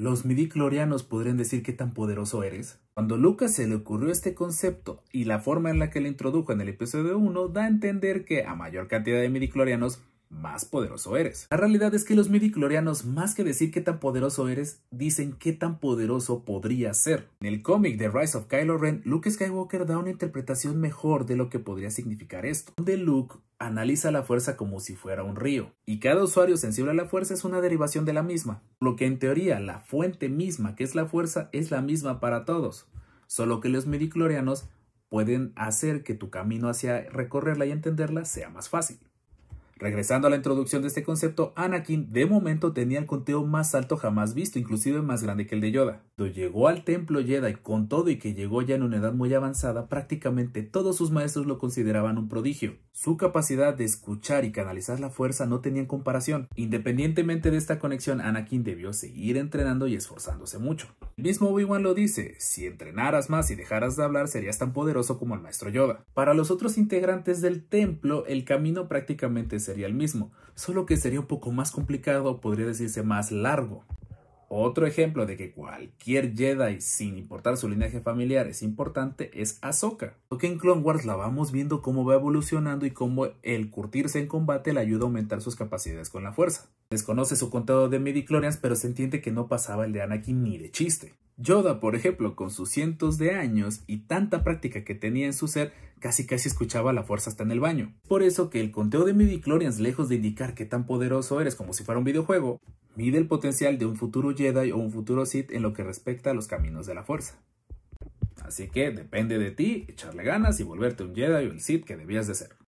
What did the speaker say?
Los midiclorianos podrían decir qué tan poderoso eres. Cuando Lucas se le ocurrió este concepto y la forma en la que lo introdujo en el episodio 1 da a entender que a mayor cantidad de midiclorianos, más poderoso eres. La realidad es que los midiclorianos, más que decir qué tan poderoso eres, dicen qué tan poderoso podría ser. En el cómic The Rise of Kylo Ren, Luke Skywalker da una interpretación mejor de lo que podría significar esto, donde Luke analiza la fuerza como si fuera un río, y cada usuario sensible a la fuerza es una derivación de la misma, lo que en teoría la fuente misma que es la fuerza es la misma para todos, solo que los midiclorianos pueden hacer que tu camino hacia recorrerla y entenderla sea más fácil. Regresando a la introducción de este concepto, Anakin de momento tenía el conteo más alto jamás visto, inclusive más grande que el de Yoda. Cuando llegó al templo Jedi con todo y que llegó ya en una edad muy avanzada, prácticamente todos sus maestros lo consideraban un prodigio. Su capacidad de escuchar y canalizar la fuerza no tenía comparación. Independientemente de esta conexión, Anakin debió seguir entrenando y esforzándose mucho. El mismo Obi-Wan lo dice, si entrenaras más y dejaras de hablar serías tan poderoso como el maestro Yoda. Para los otros integrantes del templo, el camino prácticamente sería el mismo, solo que sería un poco más complicado, podría decirse más largo. Otro ejemplo de que cualquier Jedi, sin importar su linaje familiar, es importante es Ahsoka. Porque en Clone Wars la vamos viendo cómo va evolucionando y cómo el curtirse en combate le ayuda a aumentar sus capacidades con la fuerza. Desconoce su conteo de midichlorians, pero se entiende que no pasaba el de Anakin ni de chiste. Yoda, por ejemplo, con sus cientos de años y tanta práctica que tenía en su ser, casi casi escuchaba la fuerza hasta en el baño. Por eso que el conteo de midichlorians, lejos de indicar qué tan poderoso eres como si fuera un videojuego, mide el potencial de un futuro Jedi o un futuro Sith en lo que respecta a los caminos de la fuerza. Así que depende de ti echarle ganas y volverte un Jedi o un Sith que debías de ser.